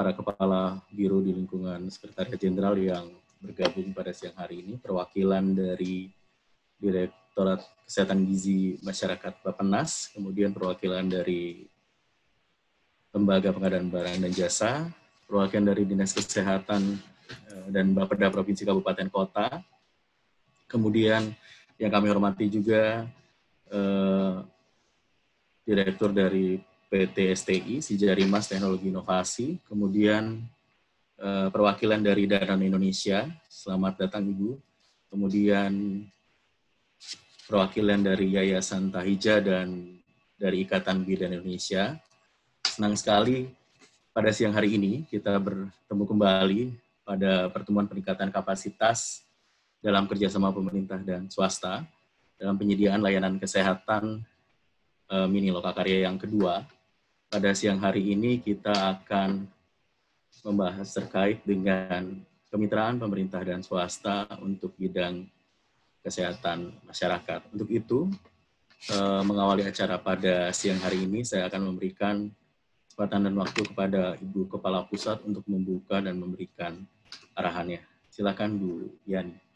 para kepala biro di lingkungan Sekretariat Jenderal yang bergabung pada siang hari ini, perwakilan dari Direktorat Kesehatan Gizi Masyarakat Bappenas, kemudian perwakilan dari Lembaga Pengadaan Barang dan Jasa, perwakilan dari Dinas Kesehatan eh, dan Bapeda Provinsi Kabupaten Kota, kemudian yang kami hormati juga eh, Direktur dari PT STI, si Mas Teknologi Inovasi, kemudian eh, perwakilan dari Danau Indonesia, selamat datang Ibu, kemudian perwakilan dari Yayasan Tahija dan dari Ikatan Bidan Indonesia. Senang sekali pada siang hari ini kita bertemu kembali pada pertemuan peningkatan kapasitas dalam kerjasama pemerintah dan swasta dalam penyediaan layanan kesehatan eh, mini lokakarya yang kedua pada siang hari ini kita akan membahas terkait dengan kemitraan pemerintah dan swasta untuk bidang kesehatan masyarakat. Untuk itu, eh, mengawali acara pada siang hari ini, saya akan memberikan kesempatan dan waktu kepada Ibu Kepala Pusat untuk membuka dan memberikan arahannya. Silakan Bu Yani.